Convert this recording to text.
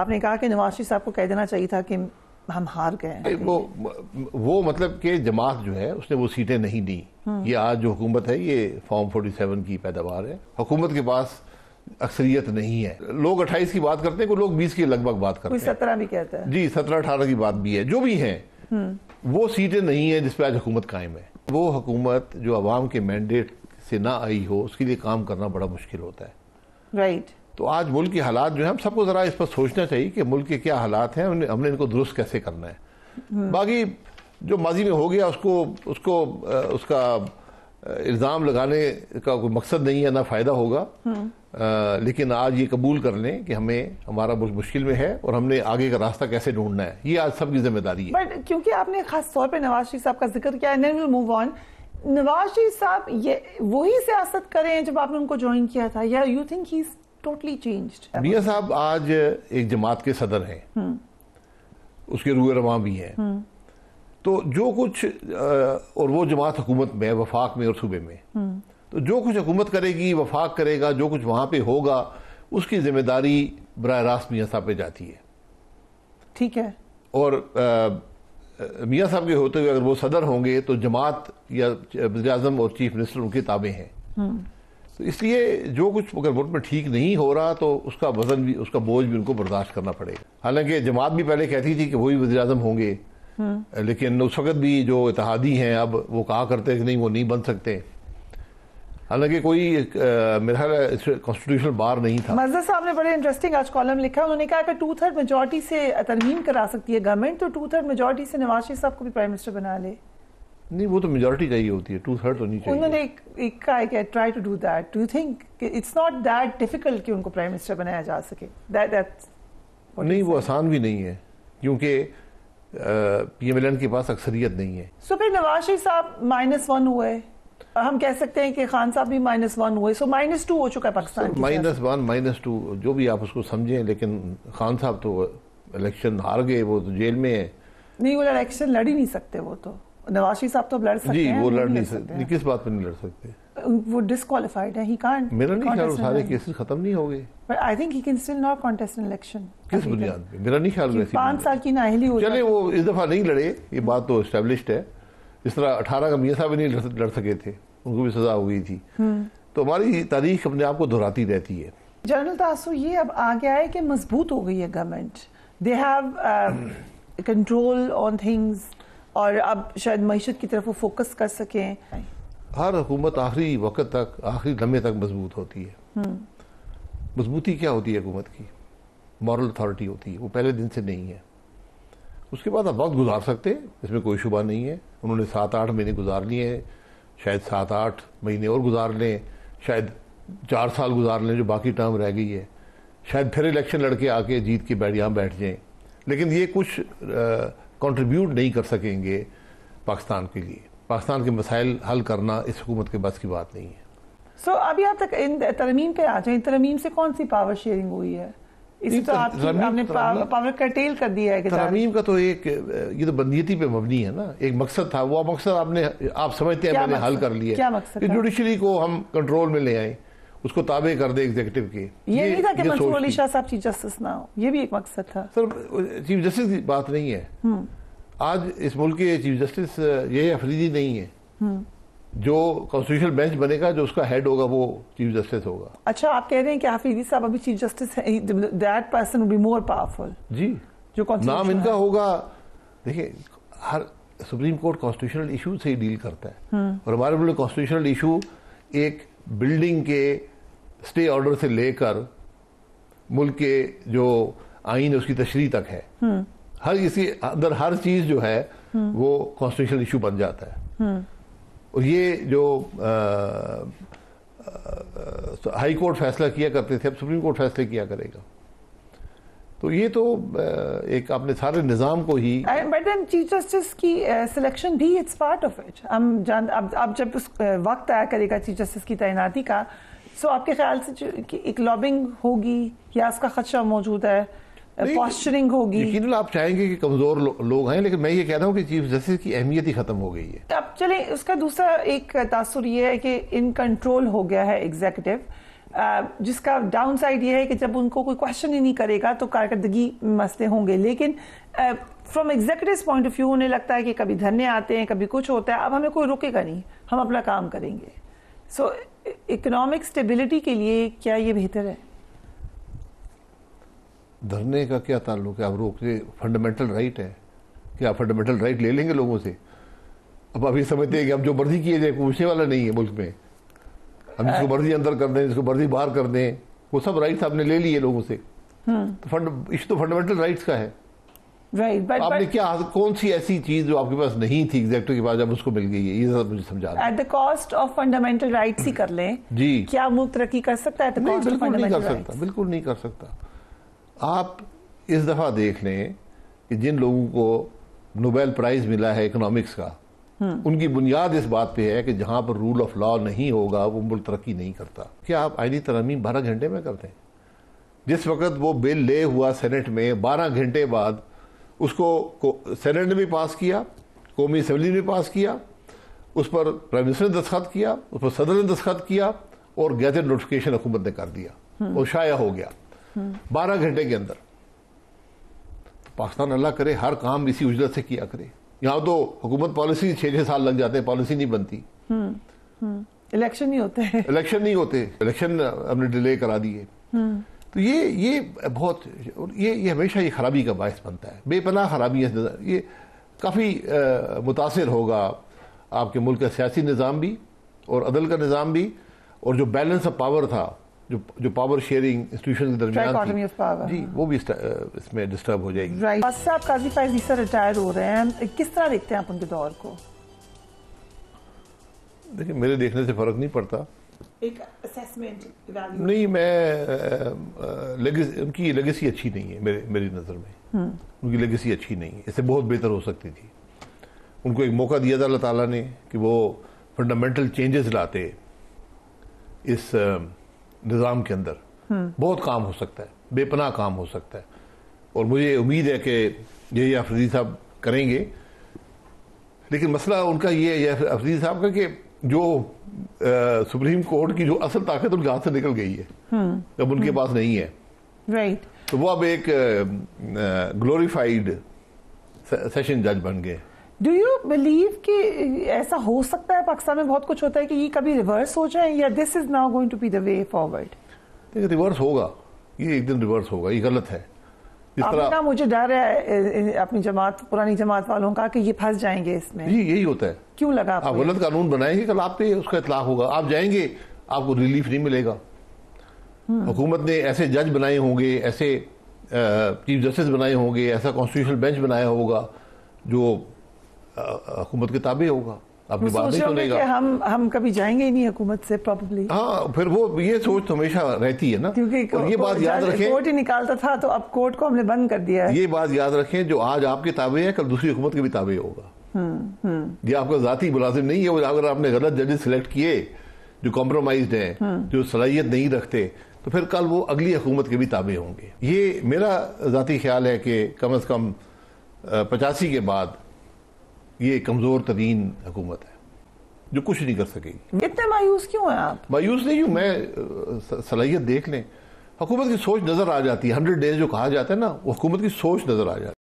आपने कहा कि नवाज शरीफ साहब को कह देना चाहिए था कि हम हार गए वो वो मतलब कि जमात जो है उसने वो सीटें नहीं दी हम्म। ये आज जो हुकूमत है ये फॉर्म 47 की पैदावार है हुकूमत के पास अक्सरियत नहीं है लोग अट्ठाईस की बात करते हैं को लोग बीस की लगभग बात करते हैं सत्रह भी कहते हैं जी सत्रह अठारह की बात भी है जो भी है हम्म। वो सीटें नहीं है जिसपे आज हुकूमत कायम है वो हुकूमत जो आवाम के मैंडेट से ना आई हो उसके लिए काम करना बड़ा मुश्किल होता है राइट right. तो आज मुल्क के हालात जो है हम सबको ज़रा इस पर सोचना चाहिए कि मुल्क के क्या हालात हैं हमने इनको दुरुस्त कैसे करना है हम्म। बाकी जो माजी में हो गया उसको उसको उसका इल्ज़ाम लगाने का कोई मकसद नहीं है ना फ़ायदा होगा आ, हम्म। लेकिन आज ये कबूल कर लें कि हमें हमारा मुल्क मुश्किल में है और हमने आगे का रास्ता कैसे ढूंढना है ये आज सबकी जिम्मेदारी है बट क्योंकि आपने खास तौर पे नवाज शरीफ साहब का जिक्र किया and then move on Nawaz Sharif साहब ये वही सियासत करें जब आपने उनको ज्वाइन किया था या you think he is totally changed मियाँ साहब आज एक जमात के सदर हैं हम्म। उसके रूए रवा भी हैं हम्म। तो जो कुछ और वो जमात हुकूमत में वफाक में और सूबे में हम्म। तो जो कुछ हुकूमत करेगी वफाक करेगा जो कुछ वहाँ पे होगा उसकी जिम्मेदारी बर रास्त मियाँ साहब पे जाती है ठीक है और मियाँ साहब के होते हुए अगर वो सदर होंगे तो जमात या वजी और चीफ मिनिस्टर उनके ताबे हैं तो इसलिए जो कुछ मुल्क में ठीक नहीं हो रहा तो उसका वजन भी उसका बोझ भी उनको बर्दाश्त करना पड़ेगा हालांकि जमात भी पहले कहती थी कि वही वजी अजम होंगे हम्म। लेकिन उस वक्त भी जो इतिहादी हैं अब वो कहा करते कि नहीं वो नहीं बन सकते हालांकि कोई मेरा कॉन्स्टिट्यूशनल बार नहीं था मजद साहब ने बड़े इंटरेस्टिंग आज कॉलम लिखा उन्होंने कहा कि टू थर्ड मेजोरिटी से तरमीम करा सकती है गवर्नमेंट तो टू थर्ड मेजोरिटी से नवाज शरीफ साहब को भी प्राइम मिनिस्टर बना ले नहीं वो तो मेजोरिटी चाहिए होती है टू थर्ड तो नहीं चाहिए उन्होंने एक, एक का I can try to do that do you think it's not that difficult कि उनको प्राइम मिनिस्टर बनाया जा सके दैट दैट नहीं वो आसान भी नहीं है क्योंकि पीएमएलएन के पास अक्सरियत नहीं है सो फिर नवाज शरीफ साहब माइनस वन हुए हम कह सकते हैं कि खान साहब भी माइनस वन हुए सो माइनस टू हो चुका है Pakistan minus one minus two जो भी आप उसको समझें लेकिन खान साहब तो इलेक्शन हार गए वो तो जेल में है नहीं वो इलेक्शन लड़ ही नहीं सकते वो तो नवाज साहब तो लड़ सकते जी, हैं वो लड़ नहीं सकते किस बात पर नहीं लड़ सकते वो डिस्कालीफाइड है ही कांट मेरा नहीं ख्याल सारे केसेस खत्म नहीं हो गए but I think he can still not contest in election किस बुनियाद पे मेरा नहीं ख्याल पांच साल की नाहली हो चले वो इस दफा नहीं लड़े ये बात तो एस्टेब्लिश्ड है इस तरह अठारह का मियाँ साहब नहीं लड़ सके थे उनको भी सजा हो गई थी हम्म। तो हमारी तारीख अपने आप को दोहराती रहती है जनरल तासु ये अब आ गया है कि मजबूत हो गई है government they have control on things और अब शायद मीशत की तरफ वो फोकस कर सकें हर हुकूमत आखिरी वक्त तक आखिरी लम्हे तक मजबूत होती है हम्म। मजबूती क्या होती है हुकूमत की मॉरल अथॉरिटी होती है वो पहले दिन से नहीं है उसके बाद आप वक्त गुजार सकते हैं इसमें कोई शुबा नहीं है उन्होंने सात आठ महीने गुजार लिए हैं शायद सात आठ महीने और गुजार लें शायद चार साल गुजार लें जो बाकी टर्म रह गई है शायद फिर इलेक्शन लड़के आके जीत के बैठ यहाँ बैठ जाएं लेकिन ये कुछ कंट्रीब्यूट नहीं कर सकेंगे पाकिस्तान के लिए पाकिस्तान के मसाइल हल करना इस हुकूमत के बस की बात नहीं है सो so, अब आप तक इन तरमीम पे आ जाए तरमीम से कौन सी पावर शेयरिंग हुई है तो आपने पावर, कटेल कर दिया है तरमीम का तो एक ये तो बंदियती पे मबनी है ना एक मकसद था वो मकसद आपने आप समझते हैं मैंने हल कर लिया जुडिशरी को हम कंट्रोल में ले आए उसको ताबे कर दे एग्जीक्यूटिव की ये, ये नहीं था कि मंसूर अली शाह साहब चीफ जस्टिस ना हो ये भी एक मकसद था सर चीफ जस्टिस की बात नहीं है हम्म। आज इस मुल्क के चीफ जस्टिस ये अफरीदी नहीं है हम्म। जो कॉन्स्टिट्यूशन बेंच बनेगा जो उसका हेड होगा वो चीफ जस्टिस होगा अच्छा आप कह रहे हैं कि हफीदी साहब अभी चीफ जस्टिस है that person will be more powerful जी जो नाम इनका होगा देखिए हर सुप्रीम कोर्ट कॉन्स्टिट्यूशनल इशू से ही डील करता है हम्म। और हमारे बोले कॉन्स्टिट्यूशनल इशू एक बिल्डिंग के स्टे ऑर्डर से लेकर मुल्क के जो आइन उसकी तशरी तक है हम्म। हर इसी अंदर हर चीज जो है हम्म। वो कॉन्स्टिट्यूशनल इशू बन जाता है हम्म। और ये जो हाई कोर्ट फैसला किया करते थे अब सुप्रीम कोर्ट फैसले किया करेगा तो ये तो एक आपने सारे निज़ाम को ही बट देन चीफ जस्टिस की सिलेक्शन भी इट्स पार्ट ऑफ इट हम जान अब अब जब उस वक्त आया करेगा चीफ जस्टिस की तैनाती का सो आपके ख्याल से जो एक लॉबिंग होगी या उसका खदशा मौजूद है पॉस्चरिंग होगी यकीन आप चाहेंगे कि कमजोर लो, लोग हैं लेकिन मैं ये कह रहा हूँ कि चीफ जस्टिस की अहमियत ही खत्म हो गई है अब चले उसका दूसरा एक तासुर ये है कि इन कंट्रोल हो गया है एग्जेक्टिव जिसका डाउन साइड यह है कि जब उनको कोई क्वेश्चन ही नहीं करेगा तो कारकर्दगी मसले होंगे लेकिन from executive point of view उन्हें लगता है कि कभी धरने आते हैं कभी कुछ होता है अब हमें कोई रोकेगा नहीं हम अपना काम करेंगे सो इकोनॉमिक स्टेबिलिटी के लिए क्या ये बेहतर है धरने का क्या ताल्लुक है आप रोकने फंडामेंटल राइट है क्या फंडामेंटल राइट ले लेंगे लोगों से अब अभी समझते हैं कि हम जो मर्जी किए जाए पूछने वाला नहीं है मुल्क में हम जिसको मर्जी अंदर कर दें जिसको मर्जी बाहर कर दें वो सब राइट्स आपने ले लिए लोगों से हम्म। तो फंड इशू तो फंडामेंटल राइट्स का है राइट right, आपने but, क्या कौन सी ऐसी चीज जो आपके पास नहीं थी एग्जैक्टो के बाद जब उसको मिल गई है ये सब मुझे समझा at the cost of fundamental ही कर लें जी क्या मुल्क तरक्की कर सकता है नहीं, बिल्कुल नहीं कर सकता बिल्कुल नहीं कर सकता आप इस दफा देख लें कि जिन लोगों को नोबेल प्राइज मिला है इकोनॉमिक्स का हम्म। उनकी बुनियाद इस बात पे है कि जहां पर रूल ऑफ लॉ नहीं होगा वो मुल्क तरक्की नहीं करता क्या आप आईनी तरमीम बारह घंटे में करते हैं जिस वक्त वो बिल ले हुआ सेनेट में बारह घंटे बाद उसको सेनेट ने भी पास किया कौमी असम्बली ने पास किया उस पर प्राइम मिनिस्टर ने दस्खत किया उस पर सदर ने दस्खत किया और गैजेट नोटिफिकेशन हुकूमत ने कर दिया हम्म। और शाया हो गया हम्म। बारह घंटे के अंदर तो पाकिस्तान अल्लाह करे हर काम इसी उजरत से किया करे यहाँ तो हुकूमत पॉलिसी छः छः साल लग जाते हैं पॉलिसी नहीं बनती इलेक्शन हम्म, नहीं होते इलेक्शन नहीं होते इलेक्शन हमने डिले करा दिए तो ये ये बहुत ये ये हमेशा ये खराबी का बायस बनता है बेपनाह खराबी ये काफ़ी मुतासर होगा आपके मुल्क का सियासी निज़ाम भी और अदल का निज़ाम भी और जो बैलेंस ऑफ पावर था जो जो पावर शेयरिंग इंस्टीट्यूशन के दरमियान जी वो भी इसमें डिस्टर्ब हो जाएगी राइट साहब काजी फैजी सर रिटायर हो रहे हैं किस तरह देखते हैं आप उनके दौर को देखिए मेरे देखने से फ़र्क नहीं पड़ता एक असेसमेंट नहीं मैं लेगेसी उनकी लेगेसी अच्छी नहीं है मेरे मेरी नज़र में हम्म। उनकी लेगेसी अच्छी नहीं है इससे बहुत बेहतर हो सकती थी उनको एक मौका दिया था अल्लाह ताला ने कि वो फंडामेंटल चेंजेस लाते इस निज़ाम के अंदर हम्म। बहुत काम हो सकता है बेपनाह काम हो सकता है और मुझे उम्मीद है कि ये अफरीदी साहब करेंगे लेकिन मसला उनका ये है अफरीदी साहब का कि जो सुप्रीम कोर्ट की जो असल ताकत उनके हाथ से निकल गई है हम्म। अब उनके हम्म। पास नहीं है राइट तो वो अब एक ग्लोरीफाइड सेशन जज बन गए डू यू बिलीव कि ऐसा हो सकता है पाकिस्तान में बहुत कुछ होता है कि ये कभी रिवर्स हो जाए या this is now going to be the way forward reverse होगा ये एक दिन रिवर्स होगा ये गलत है अपना मुझे डर है अपनी जमात पुरानी जमात वालों का कि ये फंस जाएंगे इसमें जी यही होता है क्यों लगा आप गलत कानून बनाएंगे कल आप पे उसका इतलाक होगा आप जाएंगे आपको रिलीफ नहीं मिलेगा हम्म। हुकूमत ने ऐसे जज बनाए होंगे ऐसे चीफ जस्टिस बनाए होंगे ऐसा कॉन्स्टिट्यूशनल बेंच बनाया होगा जो हुकूमत के ताबे होगा अपनी बात नहीं सुनेगा हम हम कभी जाएंगे ही नहीं हुकूमत से प्रॉब्लली हाँ फिर वो ये सोच तो हमेशा रहती है ना क्योंकि और ये बात याद रखें कोर्ट ही निकालता था तो अब कोर्ट को हमने बंद कर दिया है ये बात याद रखें जो आज आपके ताबे है कल दूसरी हुकूमत के भी ताबे होगा हम्म, हम्म। ये आपका जाती मुलाजिम नहीं है अगर आपने गलत जजेस सिलेक्ट किए जो कॉम्प्रोमाइज है हम्म। जो सलाहियत नहीं रखते तो फिर कल वो अगली हुकूमत के भी ताबे होंगे ये मेरा ज़ाती ख्याल है कि कम अज़ कम पचासी के बाद ये कमज़ोर तरीन हुकूमत है जो कुछ नहीं कर सकेगी इतने मायूस क्यों है आप मायूस नहीं हूँ मैं सलाहियत देख लें हुकूमत की सोच नज़र आ जाती है हंड्रेड डेज जो कहा जाता है ना वो हुकूमत की सोच नज़र आ जाती है